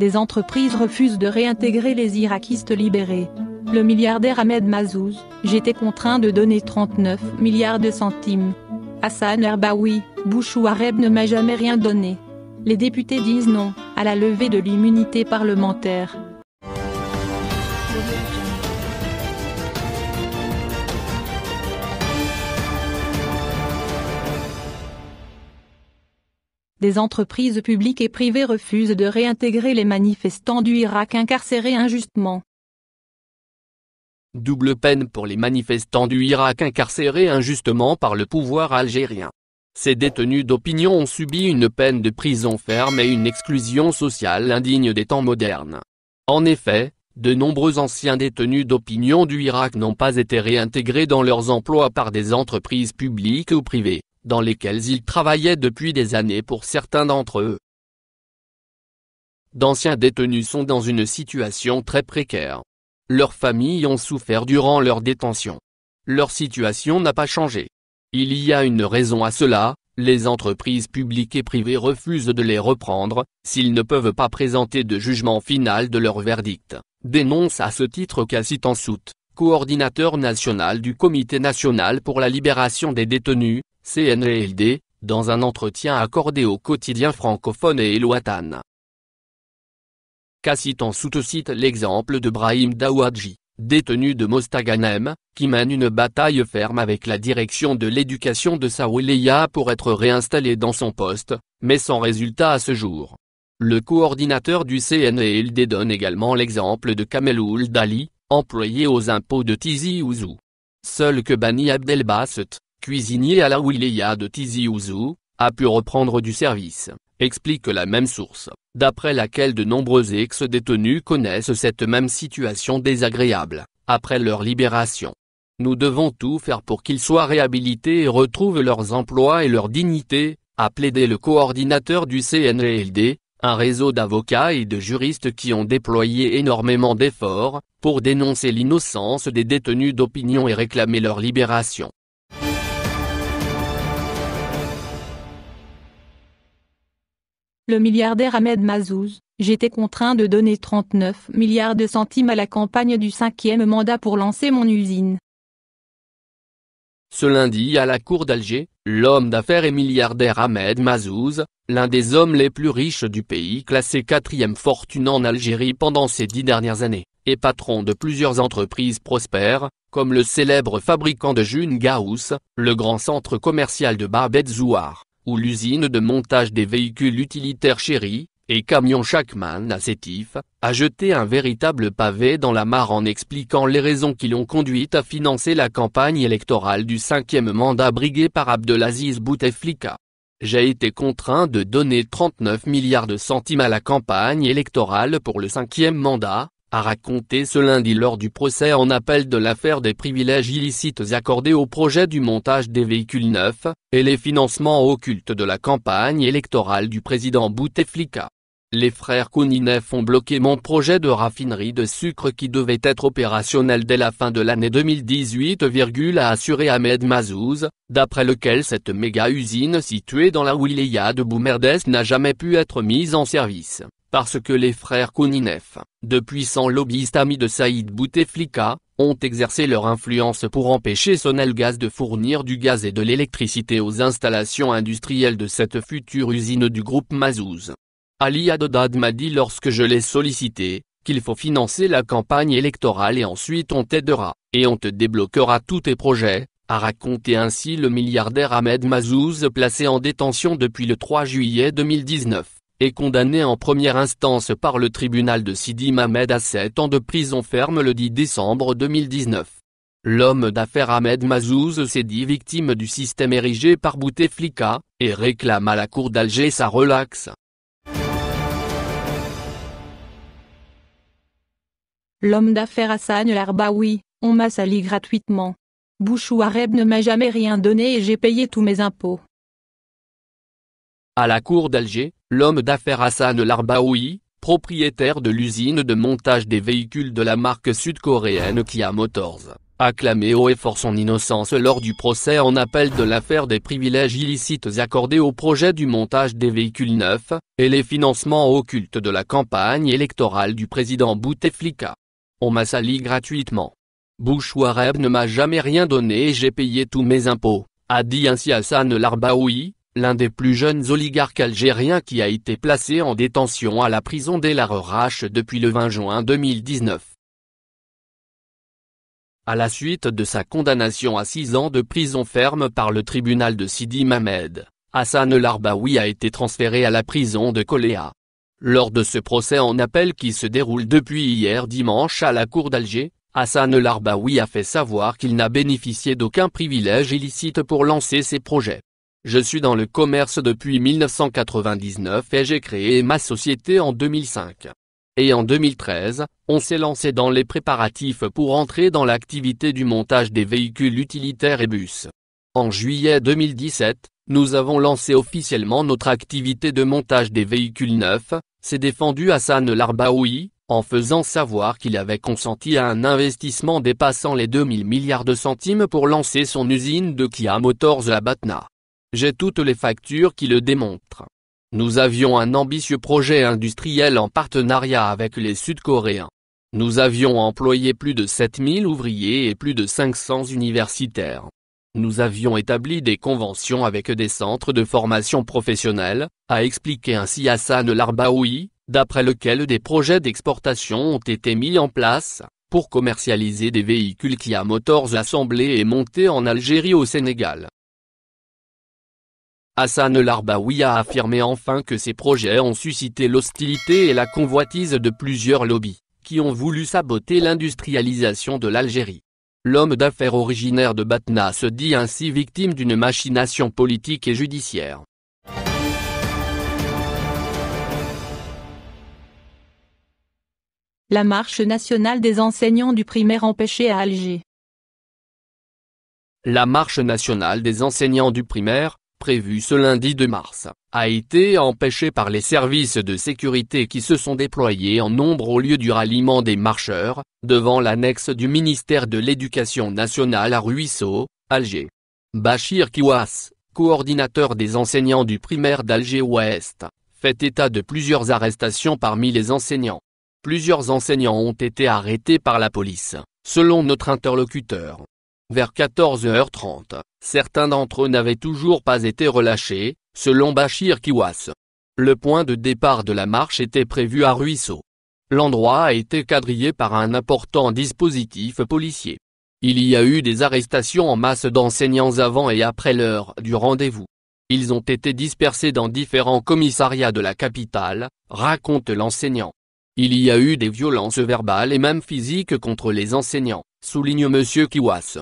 Des entreprises refusent de réintégrer les irakistes libérés. Le milliardaire Ahmed Mazouz, j'étais contraint de donner 39 milliards de centimes. Hassan Erbaoui, Bouchou Areb ne m'a jamais rien donné. Les députés disent non à la levée de l'immunité parlementaire. des entreprises publiques et privées refusent de réintégrer les manifestants du Irak incarcérés injustement. Double peine pour les manifestants du Irak incarcérés injustement par le pouvoir algérien. Ces détenus d'opinion ont subi une peine de prison ferme et une exclusion sociale indigne des temps modernes. En effet, de nombreux anciens détenus d'opinion du Irak n'ont pas été réintégrés dans leurs emplois par des entreprises publiques ou privées, dans lesquels ils travaillaient depuis des années pour certains d'entre eux. D'anciens détenus sont dans une situation très précaire. Leurs familles ont souffert durant leur détention. Leur situation n'a pas changé. Il y a une raison à cela, les entreprises publiques et privées refusent de les reprendre, s'ils ne peuvent pas présenter de jugement final de leur verdict, dénonce à ce titre Cassie Tansout, coordinateur national du Comité national pour la libération des détenus, CNLD, dans un entretien accordé au quotidien francophone et en sous cite l'exemple de Brahim Dawadji, détenu de Mostaganem, qui mène une bataille ferme avec la direction de l'éducation de Saouleya pour être réinstallé dans son poste, mais sans résultat à ce jour. Le coordinateur du CNLD donne également l'exemple de Kameloul Dali, employé aux impôts de Tizi Ouzou. Seul que Bani Abdelbasset, cuisinier à la wilaya de Tizi Ouzou, a pu reprendre du service, explique la même source, d'après laquelle de nombreux ex-détenus connaissent cette même situation désagréable, après leur libération. Nous devons tout faire pour qu'ils soient réhabilités et retrouvent leurs emplois et leur dignité, a plaidé le coordinateur du CNLD, un réseau d'avocats et de juristes qui ont déployé énormément d'efforts, pour dénoncer l'innocence des détenus d'opinion et réclamer leur libération. Le milliardaire Ahmed Mazouz, j'étais contraint de donner 39 milliards de centimes à la campagne du cinquième mandat pour lancer mon usine. Ce lundi à la cour d'Alger, l'homme d'affaires et milliardaire Ahmed Mazouz, l'un des hommes les plus riches du pays classé quatrième fortune en Algérie pendant ces dix dernières années, et patron de plusieurs entreprises prospères, comme le célèbre fabricant de Jun Gaous, le grand centre commercial de Babet Zouar, ou l'usine de montage des véhicules utilitaires Chéri, et Camion Shackman à Sétif, a jeté un véritable pavé dans la mare en expliquant les raisons qui l'ont conduite à financer la campagne électorale du cinquième mandat brigué par Abdelaziz Bouteflika. J'ai été contraint de donner 39 milliards de centimes à la campagne électorale pour le cinquième mandat, a raconté ce lundi lors du procès en appel de l'affaire des privilèges illicites accordés au projet du montage des véhicules neufs, et les financements occultes de la campagne électorale du président Bouteflika. Les frères Kouninef ont bloqué mon projet de raffinerie de sucre qui devait être opérationnel dès la fin de l'année 2018, a assuré Ahmed Mazouz, d'après lequel cette méga-usine située dans la wilaya de Boumerdès n'a jamais pu être mise en service parce que les frères Kouninef, de puissants lobbyistes amis de Saïd Bouteflika, ont exercé leur influence pour empêcher Sonelgaz de fournir du gaz et de l'électricité aux installations industrielles de cette future usine du groupe Mazouz. Ali Adodad m'a dit lorsque je l'ai sollicité, qu'il faut financer la campagne électorale et ensuite on t'aidera, et on te débloquera tous tes projets, a raconté ainsi le milliardaire Ahmed Mazouz placé en détention depuis le 3 juillet 2019 condamné en première instance par le tribunal de Sidi Mamed à 7 ans de prison ferme le 10 décembre 2019. L'homme d'affaires Ahmed Mazouz s'est dit victime du système érigé par Bouteflika, et réclame à la cour d'Alger sa relaxe. L'homme d'affaires Hassan Larbaoui, on m'a sali gratuitement. Areb ne m'a jamais rien donné et j'ai payé tous mes impôts. À la cour d'Alger, l'homme d'affaires Hassan Larbaoui, propriétaire de l'usine de montage des véhicules de la marque sud-coréenne Kia Motors, a clamé haut et fort son innocence lors du procès en appel de l'affaire des privilèges illicites accordés au projet du montage des véhicules neufs, et les financements occultes de la campagne électorale du président Bouteflika. On m'a sali gratuitement. Bouchouareb ne m'a jamais rien donné et j'ai payé tous mes impôts, a dit ainsi Hassan Larbaoui, l'un des plus jeunes oligarques algériens qui a été placé en détention à la prison des Larrache depuis le 20 juin 2019. À la suite de sa condamnation à six ans de prison ferme par le tribunal de Sidi Mamed, Hassan Larbaoui a été transféré à la prison de Coléa. Lors de ce procès en appel qui se déroule depuis hier dimanche à la cour d'Alger, Hassan Larbaoui a fait savoir qu'il n'a bénéficié d'aucun privilège illicite pour lancer ses projets. Je suis dans le commerce depuis 1999 et j'ai créé ma société en 2005. Et en 2013, on s'est lancé dans les préparatifs pour entrer dans l'activité du montage des véhicules utilitaires et bus. En juillet 2017, nous avons lancé officiellement notre activité de montage des véhicules neufs, s'est défendu Hassan Larbaoui, en faisant savoir qu'il avait consenti à un investissement dépassant les 2000 milliards de centimes pour lancer son usine de Kia Motors à Batna. J'ai toutes les factures qui le démontrent. Nous avions un ambitieux projet industriel en partenariat avec les Sud-Coréens. Nous avions employé plus de 7000 ouvriers et plus de 500 universitaires. Nous avions établi des conventions avec des centres de formation professionnelle, a expliqué ainsi Hassan Larbaoui, d'après lequel des projets d'exportation ont été mis en place, pour commercialiser des véhicules qui à moteurs assemblés et montés en Algérie au Sénégal. Hassan Larbaoui a affirmé enfin que ses projets ont suscité l'hostilité et la convoitise de plusieurs lobbies, qui ont voulu saboter l'industrialisation de l'Algérie. L'homme d'affaires originaire de Batna se dit ainsi victime d'une machination politique et judiciaire. La marche nationale des enseignants du primaire empêchée à Alger. La marche nationale des enseignants du primaire, prévu ce lundi 2 mars, a été empêché par les services de sécurité qui se sont déployés en nombre au lieu du ralliement des marcheurs, devant l'annexe du ministère de l'Éducation nationale à Ruisseau, Alger. Bachir Kiwas, coordinateur des enseignants du primaire d'Alger-Ouest, fait état de plusieurs arrestations parmi les enseignants. Plusieurs enseignants ont été arrêtés par la police, selon notre interlocuteur. Vers 14h30, certains d'entre eux n'avaient toujours pas été relâchés, selon Bachir Kiwas. Le point de départ de la marche était prévu à Ruisseau. L'endroit a été quadrillé par un important dispositif policier. Il y a eu des arrestations en masse d'enseignants avant et après l'heure du rendez-vous. Ils ont été dispersés dans différents commissariats de la capitale, raconte l'enseignant. Il y a eu des violences verbales et même physiques contre les enseignants, souligne M. Kiwas.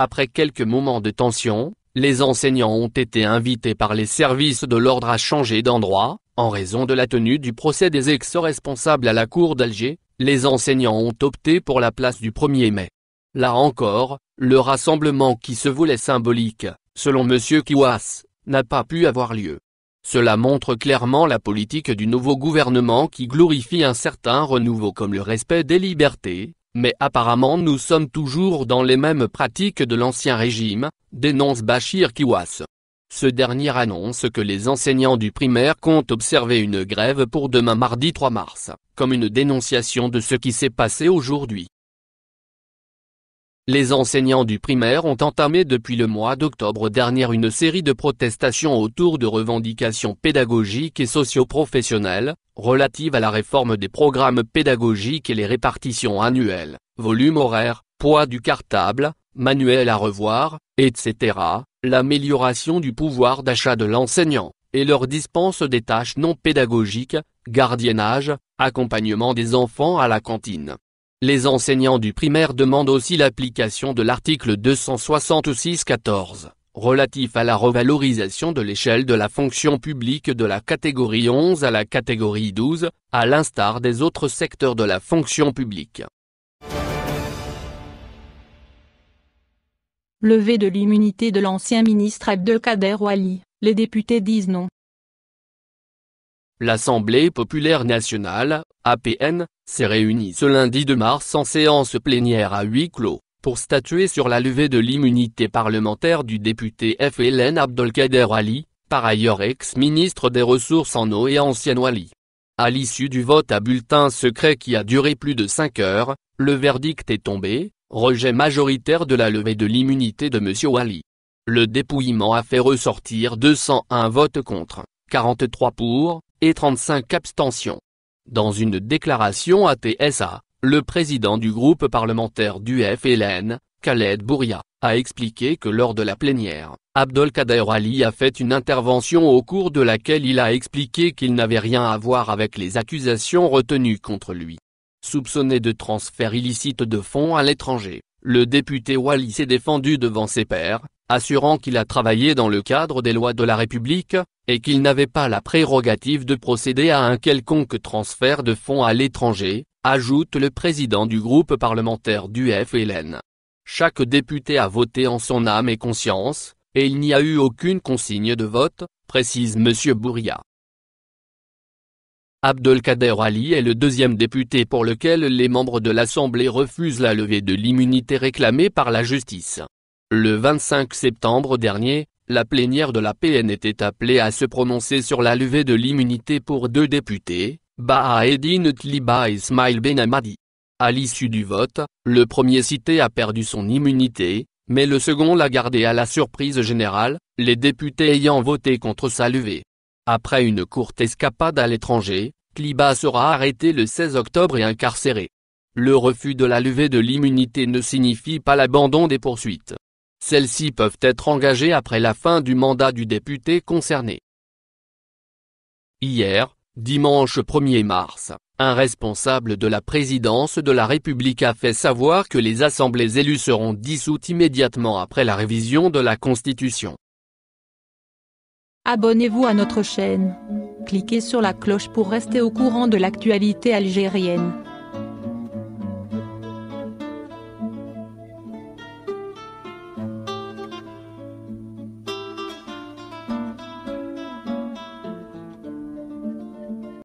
Après quelques moments de tension, les enseignants ont été invités par les services de l'ordre à changer d'endroit, en raison de la tenue du procès des ex-responsables à la cour d'Alger, les enseignants ont opté pour la place du 1er mai. Là encore, le rassemblement qui se voulait symbolique, selon M. Kiwas, n'a pas pu avoir lieu. Cela montre clairement la politique du nouveau gouvernement qui glorifie un certain renouveau comme le respect des libertés, mais apparemment nous sommes toujours dans les mêmes pratiques de l'ancien régime, dénonce Bachir Kiwas. Ce dernier annonce que les enseignants du primaire comptent observer une grève pour demain mardi 3 mars, comme une dénonciation de ce qui s'est passé aujourd'hui. Les enseignants du primaire ont entamé depuis le mois d'octobre dernier une série de protestations autour de revendications pédagogiques et socioprofessionnelles, relatives à la réforme des programmes pédagogiques et les répartitions annuelles, volume horaire, poids du cartable, manuel à revoir, etc., l'amélioration du pouvoir d'achat de l'enseignant, et leur dispense des tâches non pédagogiques, gardiennage, accompagnement des enfants à la cantine, les enseignants du primaire demandent aussi l'application de l'article 266-14, relatif à la revalorisation de l'échelle de la fonction publique de la catégorie 11 à la catégorie 12, à l'instar des autres secteurs de la fonction publique. Levé de l'immunité de l'ancien ministre Abdelkader Wali, les députés disent non. L'Assemblée populaire nationale, APN, s'est réuni ce lundi 2 mars en séance plénière à huis clos, pour statuer sur la levée de l'immunité parlementaire du député F. FLN Abdelkader Ali, par ailleurs ex-ministre des Ressources en eau et ancien Wali. À l'issue du vote à bulletin secret qui a duré plus de 5 heures, le verdict est tombé, rejet majoritaire de la levée de l'immunité de M. Wali. Le dépouillement a fait ressortir 201 votes contre, 43 pour, et 35 abstentions. Dans une déclaration à TSA, le président du groupe parlementaire du FLN, Khaled Bouria, a expliqué que lors de la plénière, Abdelkader Ali a fait une intervention au cours de laquelle il a expliqué qu'il n'avait rien à voir avec les accusations retenues contre lui. Soupçonné de transfert illicite de fonds à l'étranger, le député Wali s'est défendu devant ses pairs, assurant qu'il a travaillé dans le cadre des lois de la République, et qu'il n'avait pas la prérogative de procéder à un quelconque transfert de fonds à l'étranger, ajoute le président du groupe parlementaire du FLN. Chaque député a voté en son âme et conscience, et il n'y a eu aucune consigne de vote, précise M. Bourria. Abdelkader Ali est le deuxième député pour lequel les membres de l'Assemblée refusent la levée de l'immunité réclamée par la justice. Le 25 septembre dernier, la plénière de la PN était appelée à se prononcer sur la levée de l'immunité pour deux députés, Edine Tliba et Ismail Ben Amadi. À l'issue du vote, le premier cité a perdu son immunité, mais le second l'a gardé à la surprise générale, les députés ayant voté contre sa levée. Après une courte escapade à l'étranger, Tliba sera arrêté le 16 octobre et incarcéré. Le refus de la levée de l'immunité ne signifie pas l'abandon des poursuites. Celles-ci peuvent être engagées après la fin du mandat du député concerné. Hier, dimanche 1er mars, un responsable de la présidence de la République a fait savoir que les assemblées élues seront dissoutes immédiatement après la révision de la Constitution. Abonnez-vous à notre chaîne. Cliquez sur la cloche pour rester au courant de l'actualité algérienne.